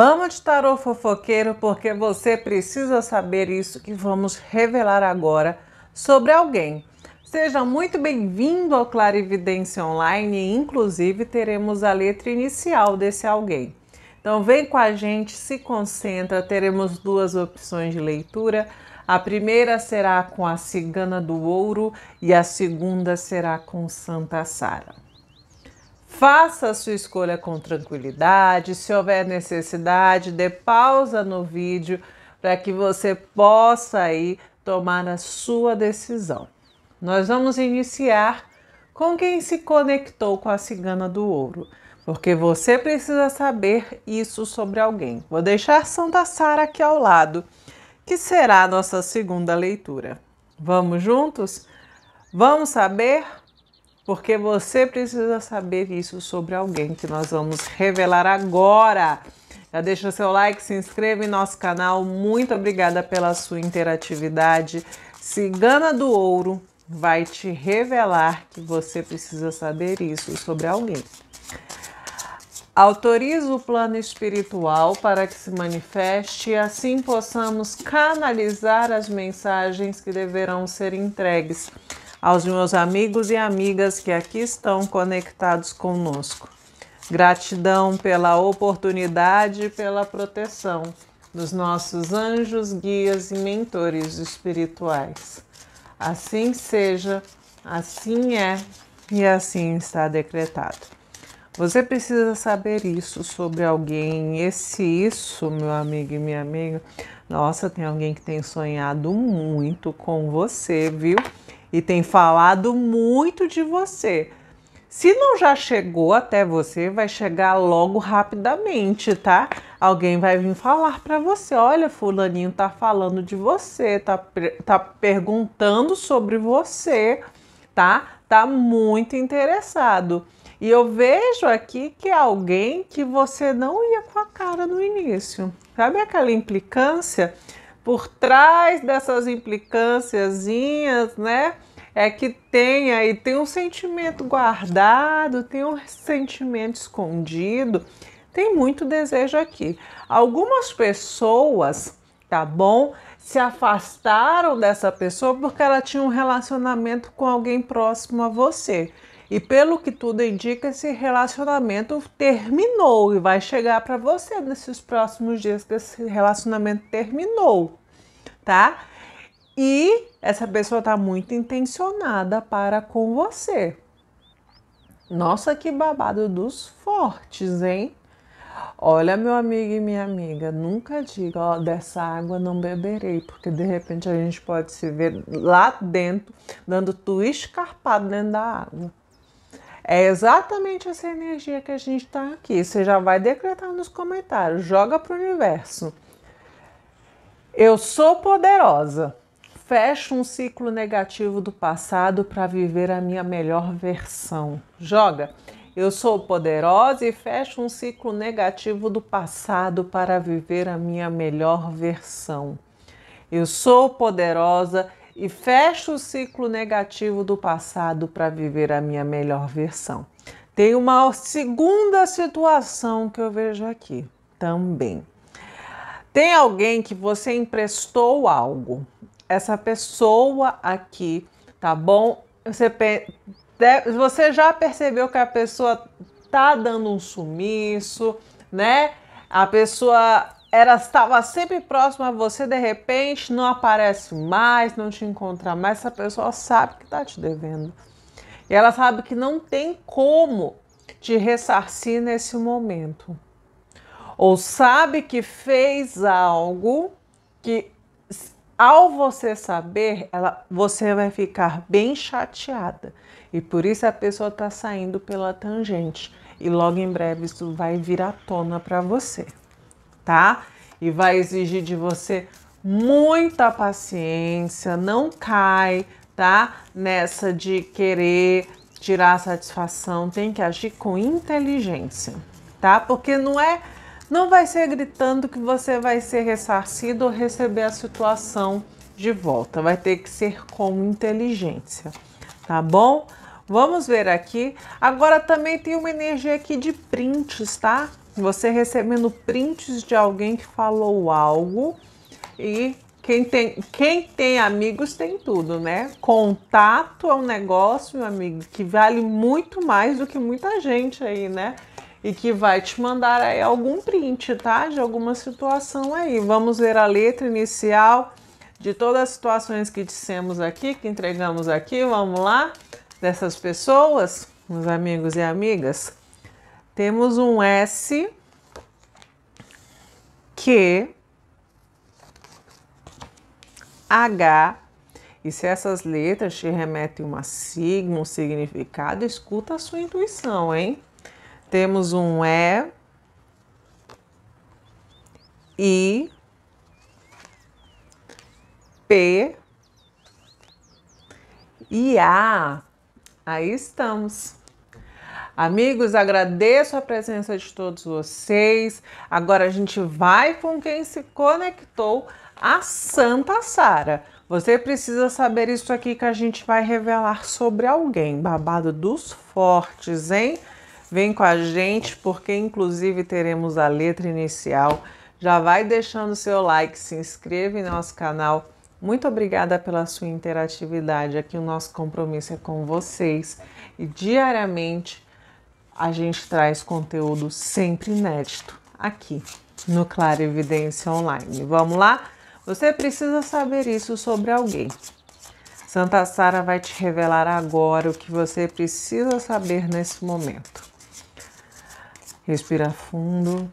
Vamos de tarô fofoqueiro porque você precisa saber isso que vamos revelar agora sobre alguém. Seja muito bem-vindo ao Clarividência Online e inclusive teremos a letra inicial desse alguém. Então vem com a gente, se concentra, teremos duas opções de leitura. A primeira será com a Cigana do Ouro e a segunda será com Santa Sara. Faça a sua escolha com tranquilidade. Se houver necessidade, dê pausa no vídeo para que você possa aí tomar a sua decisão. Nós vamos iniciar com quem se conectou com a cigana do ouro, porque você precisa saber isso sobre alguém. Vou deixar Santa Sara aqui ao lado, que será a nossa segunda leitura. Vamos juntos? Vamos saber? porque você precisa saber isso sobre alguém que nós vamos revelar agora. Já deixa o seu like, se inscreva em nosso canal. Muito obrigada pela sua interatividade. Cigana do Ouro vai te revelar que você precisa saber isso sobre alguém. Autoriza o plano espiritual para que se manifeste e assim possamos canalizar as mensagens que deverão ser entregues aos meus amigos e amigas que aqui estão conectados conosco. Gratidão pela oportunidade e pela proteção dos nossos anjos, guias e mentores espirituais. Assim seja, assim é e assim está decretado. Você precisa saber isso sobre alguém. Esse isso, meu amigo e minha amiga. Nossa, tem alguém que tem sonhado muito com você, viu? e tem falado muito de você. Se não já chegou até você, vai chegar logo rapidamente, tá? Alguém vai vir falar para você: olha, Fulaninho tá falando de você, tá, tá perguntando sobre você, tá? Tá muito interessado. E eu vejo aqui que é alguém que você não ia com a cara no início. Sabe aquela implicância? por trás dessas implicânciazinhas, né? É que tem aí, tem um sentimento guardado, tem um sentimento escondido, tem muito desejo aqui. Algumas pessoas, tá bom? Se afastaram dessa pessoa porque ela tinha um relacionamento com alguém próximo a você. E pelo que tudo indica, esse relacionamento terminou e vai chegar para você nesses próximos dias que esse relacionamento terminou, tá? E essa pessoa está muito intencionada para com você. Nossa, que babado dos fortes, hein? Olha, meu amigo e minha amiga, nunca diga, ó, dessa água não beberei, porque de repente a gente pode se ver lá dentro, dando tu escarpado dentro da água. É exatamente essa energia que a gente está aqui. Você já vai decretar nos comentários, joga para o universo. Eu sou poderosa. Fecho um ciclo negativo do passado para viver a minha melhor versão. Joga. Eu sou poderosa e fecho um ciclo negativo do passado para viver a minha melhor versão. Eu sou poderosa e fecho o ciclo negativo do passado para viver a minha melhor versão. Tem uma segunda situação que eu vejo aqui também. Tem alguém que você emprestou algo. Essa pessoa aqui, tá bom? Você, você já percebeu que a pessoa tá dando um sumiço, né? A pessoa ela estava sempre próxima a você, de repente não aparece mais, não te encontra mais, essa pessoa sabe que está te devendo. E ela sabe que não tem como te ressarcir nesse momento. Ou sabe que fez algo que, ao você saber, ela, você vai ficar bem chateada. E por isso a pessoa está saindo pela tangente. E logo em breve isso vai vir à tona para você tá? E vai exigir de você muita paciência, não cai, tá? Nessa de querer tirar a satisfação, tem que agir com inteligência, tá? Porque não é não vai ser gritando que você vai ser ressarcido ou receber a situação de volta, vai ter que ser com inteligência, tá bom? Vamos ver aqui. Agora também tem uma energia aqui de prints, tá? Você recebendo prints de alguém que falou algo e quem tem, quem tem amigos tem tudo, né? Contato é um negócio, meu amigo, que vale muito mais do que muita gente aí, né? E que vai te mandar aí algum print, tá? De alguma situação aí. Vamos ver a letra inicial de todas as situações que dissemos aqui, que entregamos aqui, vamos lá, dessas pessoas, meus amigos e amigas. Temos um S Q H e se essas letras te remetem uma sigma, um significado, escuta a sua intuição, hein? Temos um E, I, P e A. Aí estamos. Amigos, agradeço a presença de todos vocês. Agora a gente vai com quem se conectou, a Santa Sara. Você precisa saber isso aqui que a gente vai revelar sobre alguém. Babado dos fortes, hein? Vem com a gente, porque inclusive teremos a letra inicial. Já vai deixando seu like, se inscreve em nosso canal. Muito obrigada pela sua interatividade. Aqui o nosso compromisso é com vocês e diariamente a gente traz conteúdo sempre inédito aqui no Clara Evidência Online. Vamos lá? Você precisa saber isso sobre alguém. Santa Sara vai te revelar agora o que você precisa saber nesse momento. Respira fundo.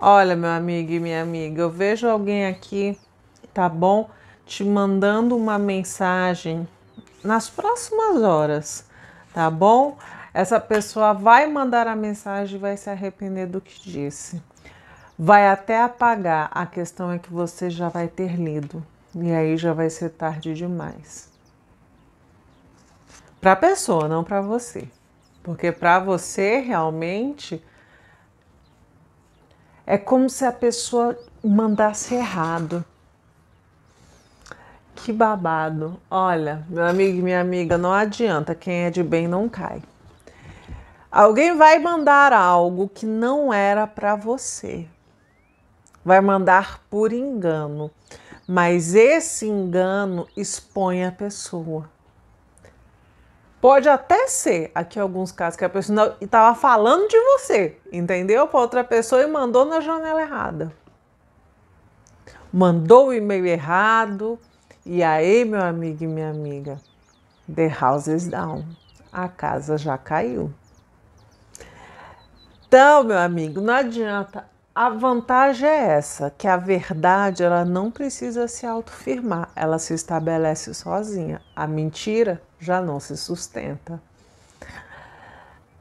Olha, meu amigo e minha amiga, eu vejo alguém aqui, tá bom? Te mandando uma mensagem nas próximas horas, tá bom? Essa pessoa vai mandar a mensagem e vai se arrepender do que disse. Vai até apagar. A questão é que você já vai ter lido. E aí já vai ser tarde demais. Para a pessoa, não para você. Porque para você realmente é como se a pessoa mandasse errado. Que babado. Olha, meu amigo e minha amiga, não adianta. Quem é de bem não cai. Alguém vai mandar algo que não era para você. Vai mandar por engano. Mas esse engano expõe a pessoa. Pode até ser, aqui alguns casos, que a pessoa estava falando de você, entendeu? Para outra pessoa e mandou na janela errada. Mandou o e-mail errado. E aí, meu amigo e minha amiga, the house is down. A casa já caiu. Então, meu amigo, não adianta a vantagem é essa, que a verdade ela não precisa se autofirmar, ela se estabelece sozinha. A mentira já não se sustenta.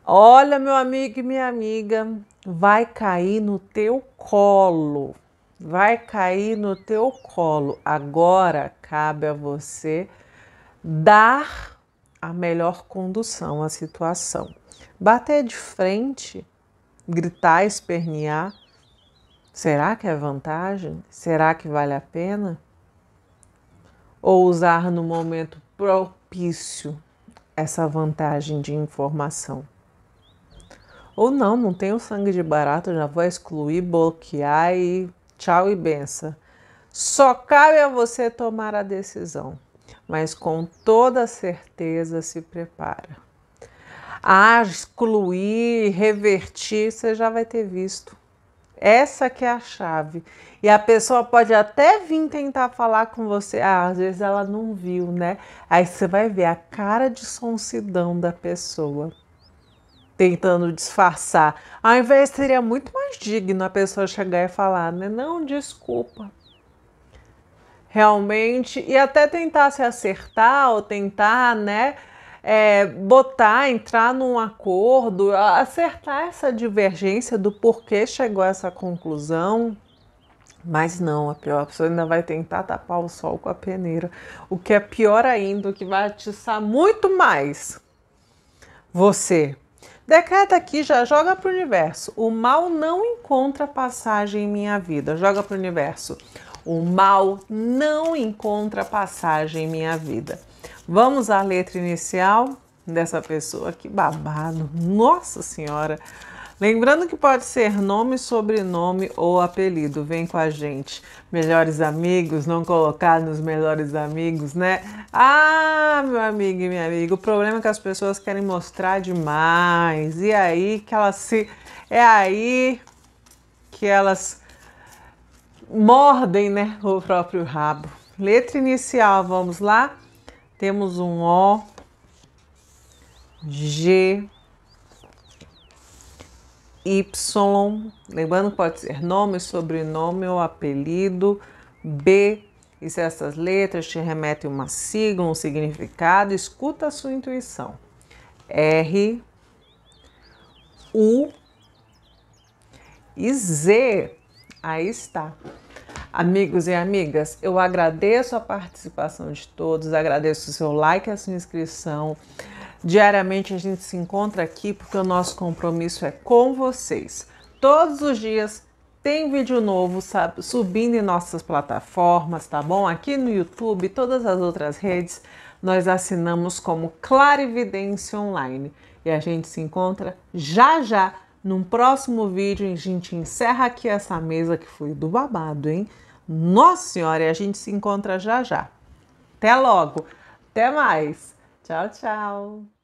Olha, meu amigo e minha amiga, vai cair no teu colo. Vai cair no teu colo. Agora cabe a você dar a melhor condução à situação. Bater de frente, gritar, espernear, Será que é vantagem? Será que vale a pena? Ou usar no momento propício essa vantagem de informação? Ou não, não tenho sangue de barato, já vou excluir, bloquear e tchau e benção. Só cabe a você tomar a decisão, mas com toda certeza se prepara. A excluir, revertir, você já vai ter visto. Essa que é a chave. E a pessoa pode até vir tentar falar com você, ah, às vezes ela não viu, né? Aí você vai ver a cara de sonsidão da pessoa tentando disfarçar. Ao invés seria muito mais digno a pessoa chegar e falar, né? Não, desculpa. Realmente, e até tentar se acertar ou tentar, né? é, botar, entrar num acordo, acertar essa divergência do porquê chegou a essa conclusão. Mas não, a pior a pessoa ainda vai tentar tapar o sol com a peneira, o que é pior ainda, o que vai atiçar muito mais você. Decreta aqui, já joga para o universo. O mal não encontra passagem em minha vida. Joga para o universo. O mal não encontra passagem em minha vida. Vamos à letra inicial dessa pessoa. Que babado! Nossa Senhora! Lembrando que pode ser nome, sobrenome ou apelido. Vem com a gente. Melhores amigos, não colocar nos melhores amigos, né? Ah, meu amigo e minha amiga, o problema é que as pessoas querem mostrar demais. E aí que elas se. É aí que elas mordem, né? O próprio rabo. Letra inicial, vamos lá? temos um O, G, Y, lembrando que pode ser nome, sobrenome ou apelido, B, e se essas letras te remetem uma sigla, um significado, escuta a sua intuição. R, U e Z. Aí está. Amigos e amigas, eu agradeço a participação de todos, agradeço o seu like, a sua inscrição. Diariamente a gente se encontra aqui porque o nosso compromisso é com vocês. Todos os dias tem vídeo novo sabe, subindo em nossas plataformas, tá bom? Aqui no YouTube, todas as outras redes, nós assinamos como Clarividência Online. E a gente se encontra já já num próximo vídeo. A gente encerra aqui essa mesa que foi do babado, hein? Nossa Senhora, e a gente se encontra já já. Até logo. Até mais. Tchau, tchau.